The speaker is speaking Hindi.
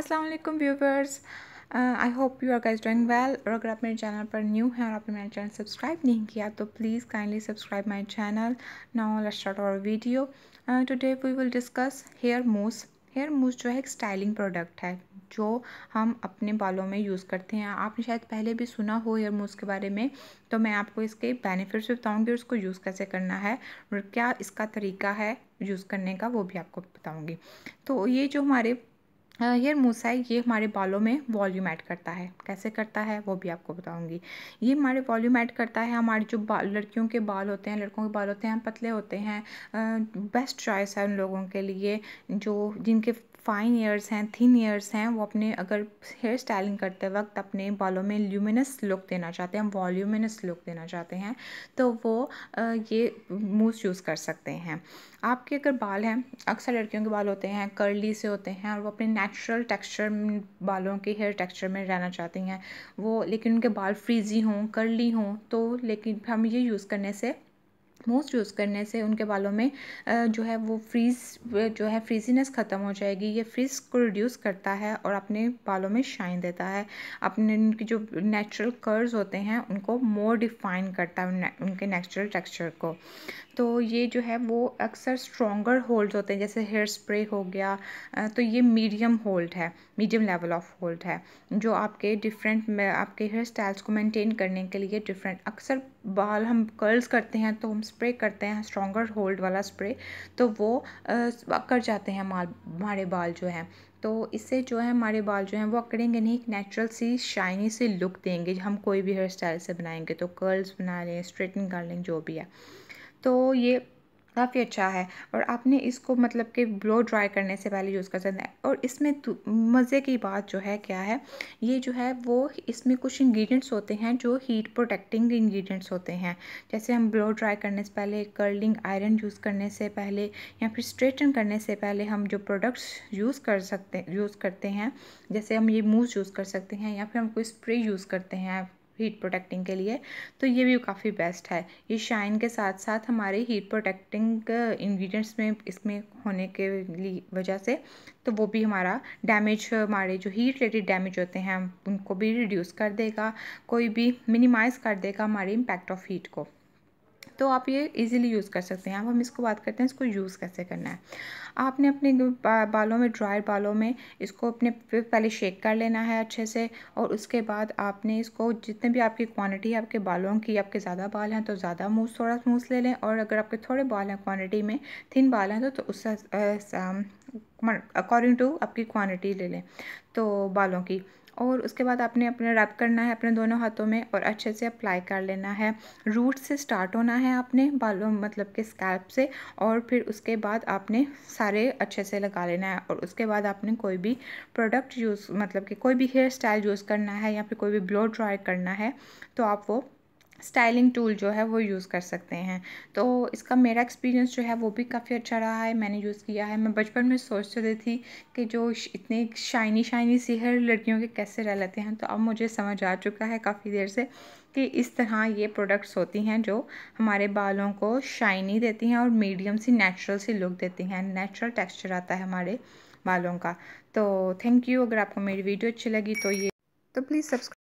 अस्सलाम वालेकुम viewers I hope you are guys doing well और अगर आप मेरे चैनल पर न्यू हैं और आपने मेरा चैनल सब्सक्राइब नहीं किया तो please kindly subscribe my channel now let's start our video today we will discuss hair mousse hair mousse जो है एक स्टाइलिंग प्रोडक्ट है जो हम अपने बालों में यूज़ करते हैं आपने शायद पहले भी सुना हो हेयर मूस के बारे में तो मैं आपको इसके बेनिफिट्स बताऊँगी और उसको यूज़ कैसे करना है और क्या इसका तरीका है यूज़ करने का वो भी आपको बताऊँगी तो ये जो हमारे हेयर मोसाइक ये हमारे बालों में वॉल्यूम ऐड करता है कैसे करता है वो भी आपको बताऊंगी ये हमारे वॉल्यूम ऐड करता है हमारे जो बाल लड़कियों के बाल होते हैं लड़कों के बाल होते हैं पतले होते हैं बेस्ट चॉइस है उन लोगों के लिए जो जिनके फाइन ईयर्स हैं थिन ईयर्स हैं वो अपने अगर हेयर स्टाइलिंग करते वक्त अपने बालों में ल्यूमिनस लुक देना चाहते हैं वॉल्यूमिनस लुक देना चाहते हैं तो वो ये मूव्स यूज़ कर सकते हैं आपके अगर बाल हैं अक्सर लड़कियों के बाल होते हैं कर्ली से होते हैं और वो अपने नेचुरल टेक्सचर बालों के हेयर टेक्सचर में रहना चाहती हैं वो लेकिन उनके बाल फ्रीजी हों कर्ली हों तो लेकिन हम ये यूज़ करने से मोस्ट यूज़ करने से उनके बालों में जो है वो फ्रीज जो है फ्रीजीनेस ख़त्म हो जाएगी ये फ्रीज को रिड्यूस करता है और अपने बालों में शाइन देता है अपने उनकी जो नेचुरल कर्व्स होते हैं उनको मोर डिफाइन करता है उनके नेचुरल टेक्सचर को तो ये जो है वो अक्सर स्ट्रॉन्गर होल्ड होते हैं जैसे हेयर स्प्रे हो गया तो ये मीडियम होल्ड है मीडियम लेवल ऑफ होल्ड है जो आपके डिफरेंट आपके हेयर स्टाइल्स को मेंटेन करने के लिए डिफरेंट अक्सर बाल हम कर्ल्स करते हैं तो हम स्प्रे करते हैं स्ट्रॉन्गर होल्ड वाला स्प्रे तो वो कर जाते हैं माल हमारे बाल जो हैं तो इससे जो है हमारे बाल जो हैं वो अकड़ेंगे नहीं एक नेचुरल सी शाइनी सी लुक देंगे हम कोई भी हेयर स्टाइल से बनाएंगे तो कर्ल्स बना लें स्ट्रेटनिंग कर लें जो भी है तो ये काफ़ी अच्छा है और आपने इसको मतलब कि ब्लो ड्राई करने से पहले यूज़ कर सकते हैं और इसमें मज़े की बात जो है क्या है ये जो है वो इसमें कुछ इंग्रेडिएंट्स होते हैं जो हीट प्रोटेक्टिंग इंग्रेडिएंट्स होते हैं जैसे हम ब्लो ड्राई करने से पहले कर्लिंग आयरन यूज़ करने से पहले या फिर स्ट्रेटन करने से पहले हम जो प्रोडक्ट्स यूज़ कर सकते यूज़ करते हैं जैसे हम ये मूव यूज़ कर सकते हैं या फिर हम कोई स्प्रे यूज़ करते हैं हीट प्रोटेक्टिंग के लिए तो ये भी काफ़ी बेस्ट है ये शाइन के साथ साथ हमारे हीट प्रोटेक्टिंग इंग्रेडिएंट्स में इसमें होने के लिए वजह से तो वो भी हमारा डैमेज हमारे जो हीट रिलेटेड डैमेज होते हैं उनको भी रिड्यूस कर देगा कोई भी मिनिमाइज़ कर देगा हमारे इम्पैक्ट ऑफ हीट को तो आप ये इजीली यूज़ कर सकते हैं अब हम इसको बात करते हैं इसको यूज़ कैसे करना है आपने अपने बालों में ड्राई बालों में इसको अपने पहले शेक कर लेना है अच्छे से और उसके बाद आपने इसको जितने भी आपकी क्वांटिटी आपके बालों की आपके ज़्यादा बाल हैं तो ज़्यादा मूस थोड़ा मूस ले लें और अगर आपके थोड़े बाल हैं क्वान्टिटी में थिन बाल हैं तो, तो उससे अकॉर्डिंग टू आपकी क्वांटिटी ले लें तो बालों की और उसके बाद आपने अपने रब करना है अपने दोनों हाथों में और अच्छे से अप्लाई कर लेना है रूट से स्टार्ट होना है आपने बालों मतलब के स्कैल्प से और फिर उसके बाद आपने सारे अच्छे से लगा लेना है और उसके बाद आपने कोई भी प्रोडक्ट यूज़ मतलब कि कोई भी हेयर स्टाइल यूज़ करना है या फिर कोई भी ब्लो ड्राई करना है तो आप वो स्टाइलिंग टूल जो है वो यूज़ कर सकते हैं तो इसका मेरा एक्सपीरियंस जो है वो भी काफ़ी अच्छा रहा है मैंने यूज़ किया है मैं बचपन में सोचते तो रही थी कि जो इतने शाइनी शाइनी सी हर लड़कियों के कैसे रह लेते हैं तो अब मुझे समझ आ चुका है काफ़ी देर से कि इस तरह ये प्रोडक्ट्स होती हैं जो हमारे बालों को शाइनी देती हैं और मीडियम सी नेचुरल सी लुक देती हैं नेचुरल टेक्स्चर आता है हमारे बालों का तो थैंक यू अगर आपको मेरी वीडियो अच्छी लगी तो ये तो प्लीज़ सब्सक्राइब